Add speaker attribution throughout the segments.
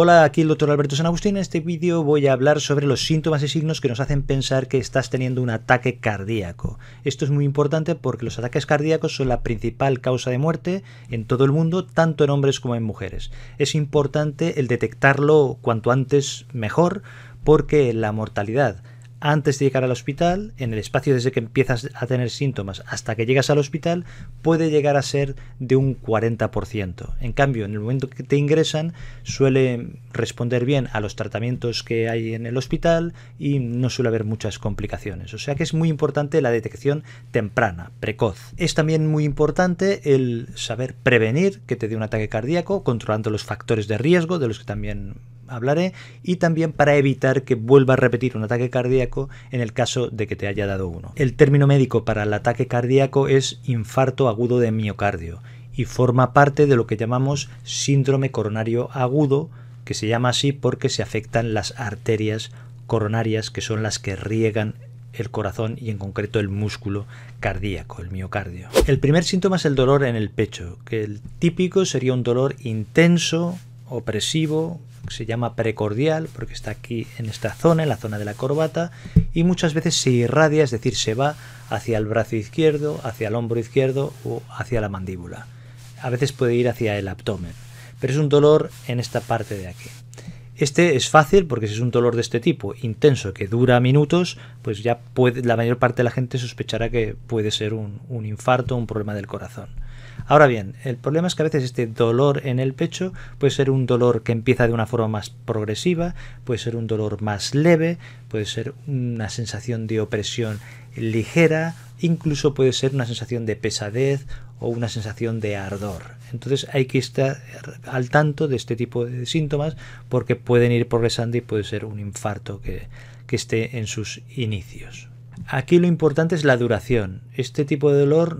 Speaker 1: Hola, aquí el doctor Alberto San Agustín. En este vídeo voy a hablar sobre los síntomas y signos que nos hacen pensar que estás teniendo un ataque cardíaco. Esto es muy importante porque los ataques cardíacos son la principal causa de muerte en todo el mundo, tanto en hombres como en mujeres. Es importante el detectarlo cuanto antes mejor porque la mortalidad antes de llegar al hospital, en el espacio desde que empiezas a tener síntomas hasta que llegas al hospital, puede llegar a ser de un 40%. En cambio, en el momento que te ingresan, suele responder bien a los tratamientos que hay en el hospital y no suele haber muchas complicaciones. O sea que es muy importante la detección temprana, precoz. Es también muy importante el saber prevenir que te dé un ataque cardíaco, controlando los factores de riesgo, de los que también hablaré, y también para evitar que vuelva a repetir un ataque cardíaco en el caso de que te haya dado uno. El término médico para el ataque cardíaco es infarto agudo de miocardio y forma parte de lo que llamamos síndrome coronario agudo, que se llama así porque se afectan las arterias coronarias, que son las que riegan el corazón y en concreto el músculo cardíaco, el miocardio. El primer síntoma es el dolor en el pecho, que el típico sería un dolor intenso, opresivo, se llama precordial porque está aquí en esta zona, en la zona de la corbata, y muchas veces se irradia, es decir, se va hacia el brazo izquierdo, hacia el hombro izquierdo o hacia la mandíbula. A veces puede ir hacia el abdomen, pero es un dolor en esta parte de aquí. Este es fácil porque si es un dolor de este tipo, intenso, que dura minutos, pues ya la mayor parte de la gente sospechará que puede ser un, un infarto, un problema del corazón. Ahora bien, el problema es que a veces este dolor en el pecho puede ser un dolor que empieza de una forma más progresiva, puede ser un dolor más leve, puede ser una sensación de opresión ligera, incluso puede ser una sensación de pesadez o una sensación de ardor. Entonces hay que estar al tanto de este tipo de síntomas porque pueden ir progresando y puede ser un infarto que, que esté en sus inicios. Aquí lo importante es la duración. Este tipo de dolor,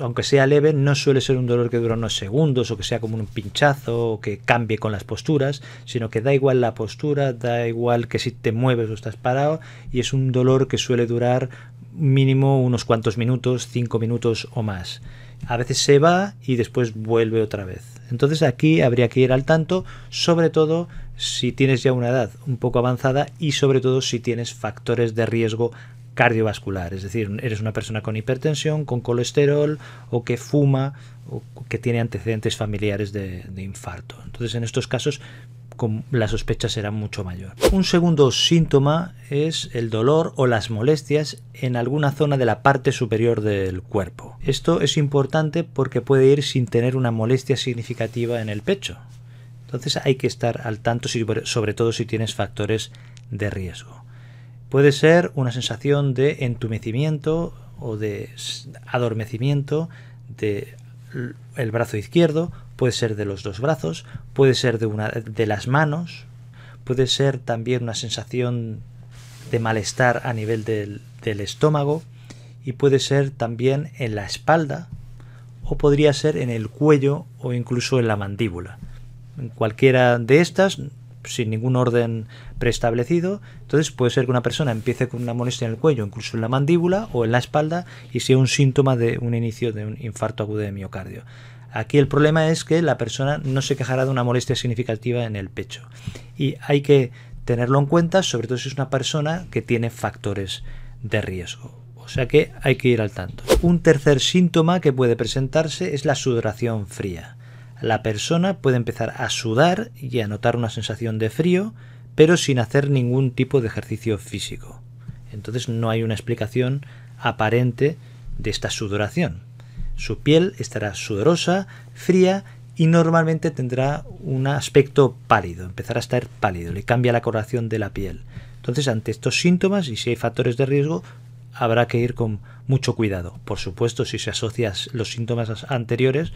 Speaker 1: aunque sea leve, no suele ser un dolor que dura unos segundos o que sea como un pinchazo o que cambie con las posturas, sino que da igual la postura, da igual que si te mueves o estás parado y es un dolor que suele durar mínimo unos cuantos minutos, cinco minutos o más. A veces se va y después vuelve otra vez. Entonces aquí habría que ir al tanto, sobre todo si tienes ya una edad un poco avanzada y sobre todo si tienes factores de riesgo cardiovascular, es decir, eres una persona con hipertensión, con colesterol o que fuma o que tiene antecedentes familiares de, infarto. Entonces, en estos casos, la sospecha será mucho mayor. Un segundo síntoma es el dolor o las molestias en alguna zona de la parte superior del cuerpo. Esto es importante porque puede ir sin tener una molestia significativa en el pecho. Entonces hay que estar al tanto, sobre todo si tienes factores de riesgo puede ser una sensación de entumecimiento o de adormecimiento de el brazo izquierdo, puede ser de los dos brazos, puede ser de una de las manos, puede ser también una sensación de malestar a nivel del, del estómago y puede ser también en la espalda o podría ser en el cuello o incluso en la mandíbula. En cualquiera de estas sin ningún orden preestablecido. Entonces puede ser que una persona empiece con una molestia en el cuello, incluso en la mandíbula o en la espalda, y sea un síntoma de un inicio de un infarto agudo de miocardio. Aquí el problema es que la persona no se quejará de una molestia significativa en el pecho. Y hay que tenerlo en cuenta, sobre todo si es una persona que tiene factores de riesgo. O sea que hay que ir al tanto. Un tercer síntoma que puede presentarse es la sudoración fría la persona puede empezar a sudar y a notar una sensación de frío, pero sin hacer ningún tipo de ejercicio físico. Entonces no hay una explicación aparente de esta sudoración. Su piel estará sudorosa, fría y normalmente tendrá un aspecto pálido, empezará a estar pálido, le cambia la coloración de la piel. Entonces, ante estos síntomas y si hay factores de riesgo, habrá que ir con mucho cuidado. Por supuesto, si se asocian los síntomas anteriores,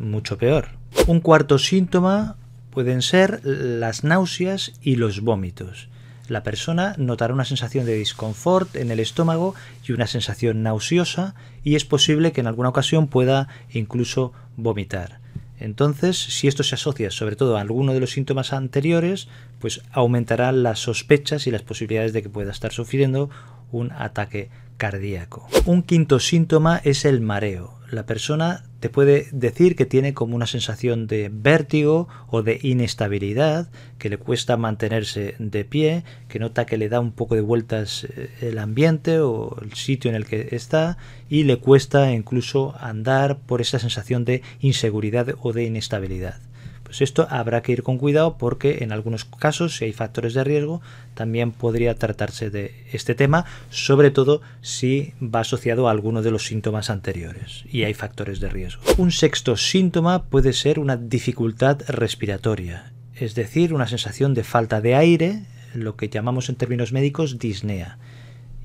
Speaker 1: mucho peor. Un cuarto síntoma pueden ser las náuseas y los vómitos. La persona notará una sensación de disconfort en el estómago y una sensación nauseosa y es posible que en alguna ocasión pueda incluso vomitar. Entonces, si esto se asocia sobre todo a alguno de los síntomas anteriores, pues aumentará las sospechas y las posibilidades de que pueda estar sufriendo un ataque cardíaco. Un quinto síntoma es el mareo. La persona te puede decir que tiene como una sensación de vértigo o de inestabilidad, que le cuesta mantenerse de pie, que nota que le da un poco de vueltas eh, el ambiente o el sitio en el que está y le cuesta incluso andar por esa sensación de inseguridad o de inestabilidad. Pues esto habrá que ir con cuidado porque en algunos casos, si hay factores de riesgo, también podría tratarse de este tema, sobre todo si va asociado a alguno de los síntomas anteriores y hay factores de riesgo. Un sexto síntoma puede ser una dificultad respiratoria, es decir, una sensación de falta de aire, lo que llamamos en términos médicos disnea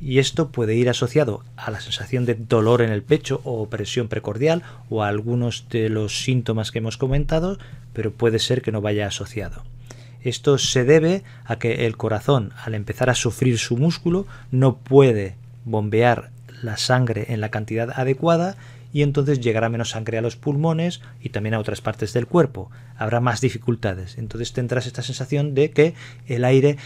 Speaker 1: y esto puede ir asociado a la sensación de dolor en el pecho o presión precordial o a algunos de los síntomas que hemos comentado, pero puede ser que no vaya asociado. Esto se debe a que el corazón, al empezar a sufrir su músculo, no puede bombear la sangre en la cantidad adecuada y entonces llegará menos sangre a los pulmones y también a otras partes del cuerpo. Habrá más dificultades. Entonces tendrás esta sensación de que el aire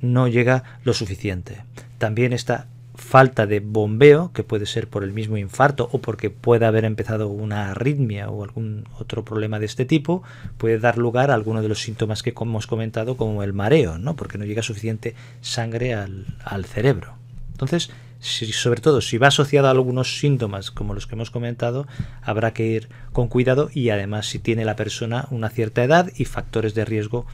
Speaker 1: no llega lo suficiente también esta falta de bombeo, que puede ser por el mismo infarto o porque pueda haber empezado una arritmia o algún otro problema de este tipo, puede dar lugar a alguno de los síntomas que hemos comentado, como el mareo, ¿no? porque no llega suficiente sangre al, al cerebro. Entonces, si, sobre todo si va asociado a algunos síntomas como los que hemos comentado, habrá que ir con cuidado y además si tiene la persona una cierta edad y factores de riesgo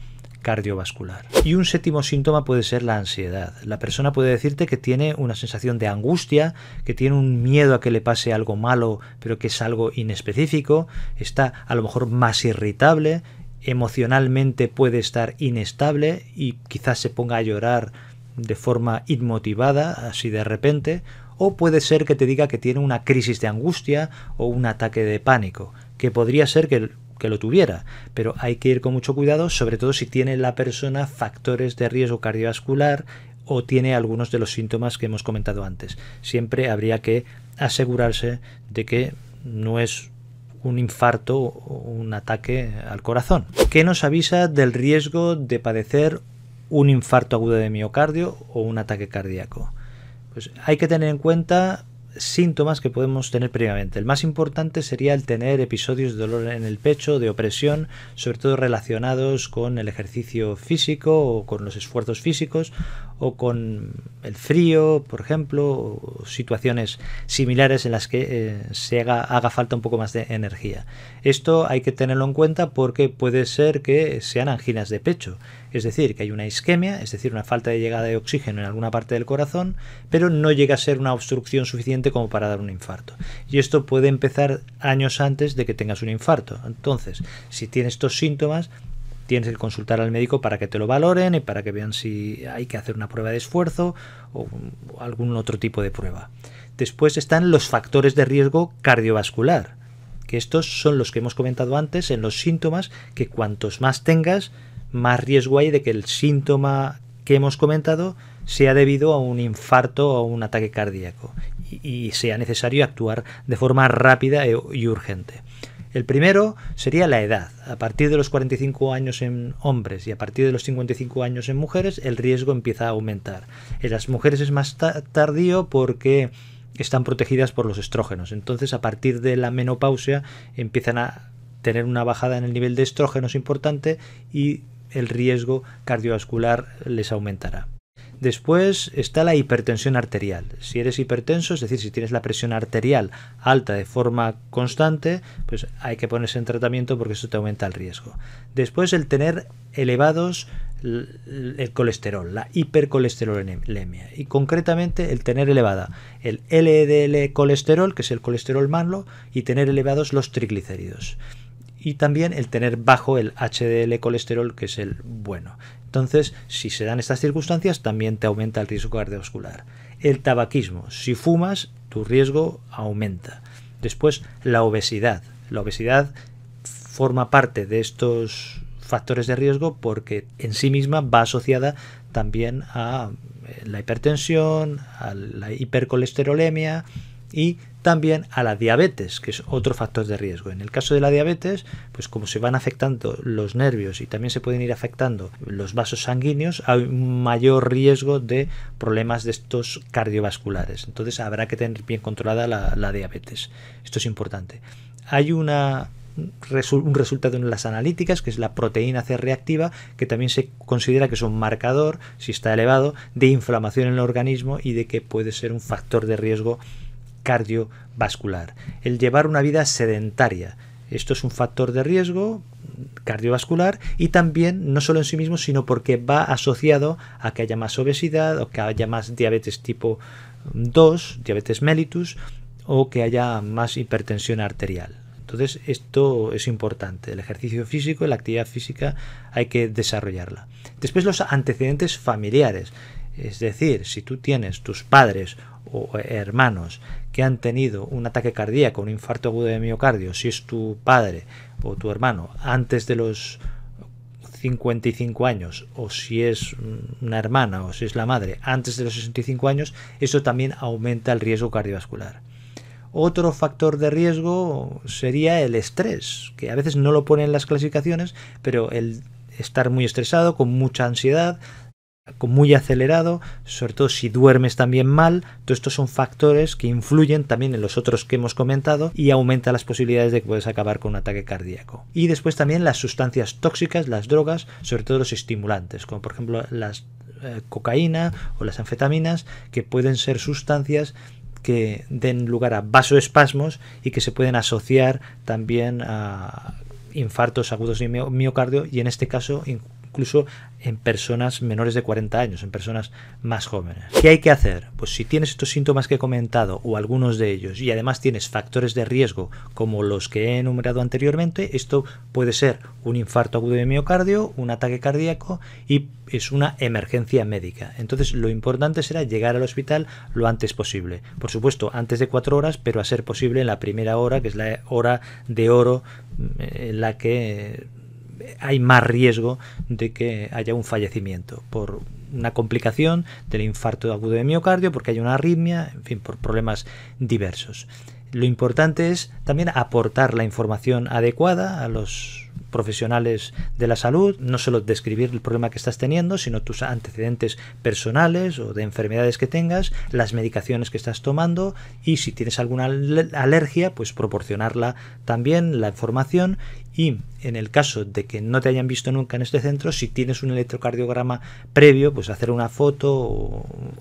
Speaker 1: cardiovascular. Y un séptimo síntoma puede ser la ansiedad. La persona puede decirte que tiene una sensación de angustia, que tiene un miedo a que le pase algo malo, pero que es algo inespecífico, está a lo mejor más irritable, emocionalmente puede estar inestable y quizás se ponga a llorar de forma inmotivada, así de repente, o puede ser que te diga que tiene una crisis de angustia o un ataque de pánico, que podría ser que que lo tuviera, pero hay que ir con mucho cuidado, sobre todo si tiene la persona factores de riesgo cardiovascular o tiene algunos de los síntomas que hemos comentado antes. Siempre habría que asegurarse de que no es un infarto o un ataque al corazón. ¿Qué nos avisa del riesgo de padecer un infarto agudo de miocardio o un ataque cardíaco? Pues hay que tener en cuenta síntomas que podemos tener previamente. El más importante sería el tener episodios de dolor en el pecho, de opresión, sobre todo relacionados con el ejercicio físico o con los esfuerzos físicos o con el frío, por ejemplo, o situaciones similares en las que eh, se haga, haga, falta un poco más de energía. Esto hay que tenerlo en cuenta porque puede ser que sean anginas de pecho, es decir, que hay una isquemia, es decir, una falta de llegada de oxígeno en alguna parte del corazón, pero no llega a ser una obstrucción suficiente como para dar un infarto. Y esto puede empezar años antes de que tengas un infarto. Entonces, si tienes estos síntomas, tienes que consultar al médico para que te lo valoren y para que vean si hay que hacer una prueba de esfuerzo o algún otro tipo de prueba. Después están los factores de riesgo cardiovascular, que estos son los que hemos comentado antes en los síntomas, que cuantos más tengas, más riesgo hay de que el síntoma que hemos comentado sea debido a un infarto o un ataque cardíaco y, sea necesario actuar de forma rápida e, y urgente. El primero sería la edad. A partir de los 45 años en hombres y a partir de los 55 años en mujeres, el riesgo empieza a aumentar. En las mujeres es más tardío porque están protegidas por los estrógenos. Entonces, a partir de la menopausia, empiezan a tener una bajada en el nivel de estrógenos importante y el riesgo cardiovascular les aumentará. Después está la hipertensión arterial. Si eres hipertenso, es decir, si tienes la presión arterial alta de forma constante, pues hay que ponerse en tratamiento porque eso te aumenta el riesgo. Después el tener elevados el colesterol, la hipercolesterolemia y concretamente el tener elevada el LDL colesterol, que es el colesterol malo, y tener elevados los triglicéridos y también el tener bajo el HDL colesterol, que es el bueno. Entonces, si se dan estas circunstancias, también te aumenta el riesgo cardiovascular. El tabaquismo, si fumas, tu riesgo aumenta. Después, la obesidad. La obesidad forma parte de estos factores de riesgo porque en sí misma va asociada también a eh, la hipertensión, a la hipercolesterolemia, y también a la diabetes, que es otro factor de riesgo. En el caso de la diabetes, pues como se van afectando los nervios y también se pueden ir afectando los vasos sanguíneos, hay un mayor riesgo de problemas de estos cardiovasculares. Entonces habrá que tener bien controlada la, diabetes. Esto es importante. Hay una un resultado en las analíticas, que es la proteína C reactiva, que también se considera que es un marcador, si está elevado, de inflamación en el organismo y de que puede ser un factor de riesgo cardiovascular, el llevar una vida sedentaria. Esto es un factor de riesgo cardiovascular y también no solo en sí mismo, sino porque va asociado a que haya más obesidad o que haya más diabetes tipo 2, diabetes mellitus o que haya más hipertensión arterial. Entonces esto es importante, el ejercicio físico, la actividad física hay que desarrollarla. Después los antecedentes familiares. Es decir, si tú tienes tus padres o eh, hermanos que han tenido un ataque cardíaco, un infarto agudo de miocardio, si es tu padre o tu hermano antes de los 55 años o si es mm, una hermana o si es la madre antes de los 65 años, eso también aumenta el riesgo cardiovascular. Otro factor de riesgo sería el estrés, que a veces no lo ponen en las clasificaciones, pero el estar muy estresado, con mucha ansiedad, muy acelerado, sobre todo si duermes también mal, todos estos son factores que influyen también en los otros que hemos comentado y aumenta las posibilidades de que puedes acabar con un ataque cardíaco. Y después también las sustancias tóxicas, las drogas, sobre todo los estimulantes, como por ejemplo las eh, cocaína o las anfetaminas, que pueden ser sustancias que den lugar a vasoespasmos y que se pueden asociar también a infartos agudos de miocardio y en este caso incluso en personas menores de 40 años, en personas más jóvenes. ¿Qué hay que hacer? Pues si tienes estos síntomas que he comentado o algunos de ellos y además tienes factores de riesgo como los que he enumerado anteriormente, esto puede ser un infarto agudo de miocardio, un ataque cardíaco y es una emergencia médica. Entonces lo importante será llegar al hospital lo antes posible. Por supuesto, antes de cuatro horas, pero a ser posible en la primera hora, que es la hora de oro mm, en la que eh, hay más riesgo de que haya un fallecimiento por una complicación del infarto agudo de miocardio, porque hay una arritmia, en fin, por problemas diversos. Lo importante es también aportar la información adecuada a los profesionales de la salud, no solo describir el problema que estás teniendo, sino tus antecedentes personales o de enfermedades que tengas, las medicaciones que estás tomando y si tienes alguna alergia, pues proporcionarla también, la información y en el caso de que no te hayan visto nunca en este centro, si tienes un electrocardiograma previo, pues hacer una foto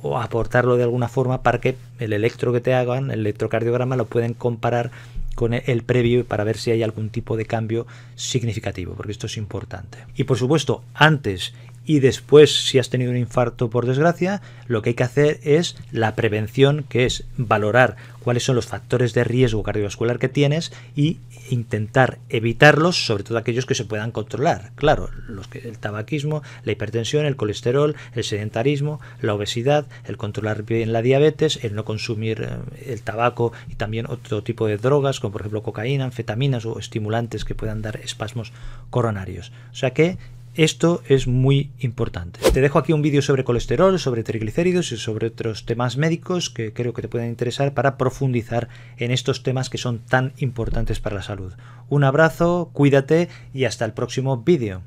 Speaker 1: o, aportarlo de alguna forma para que el electro que te hagan, el electrocardiograma, lo pueden comparar con el previo para ver si hay algún tipo de cambio significativo, porque esto es importante. Y por supuesto, antes y después, si has tenido un infarto por desgracia, lo que hay que hacer es la prevención, que es valorar cuáles son los factores de riesgo cardiovascular que tienes e intentar evitarlos, sobre todo aquellos que se puedan controlar. Claro, los que, el tabaquismo, la hipertensión, el colesterol, el sedentarismo, la obesidad, el controlar bien la diabetes, el no consumir eh, el tabaco y también otro tipo de drogas, como por ejemplo cocaína, anfetaminas o estimulantes que puedan dar espasmos coronarios. O sea que esto es muy importante. Te dejo aquí un vídeo sobre colesterol, sobre triglicéridos y sobre otros temas médicos que creo que te pueden interesar para profundizar en estos temas que son tan importantes para la salud. Un abrazo, cuídate y hasta el próximo vídeo.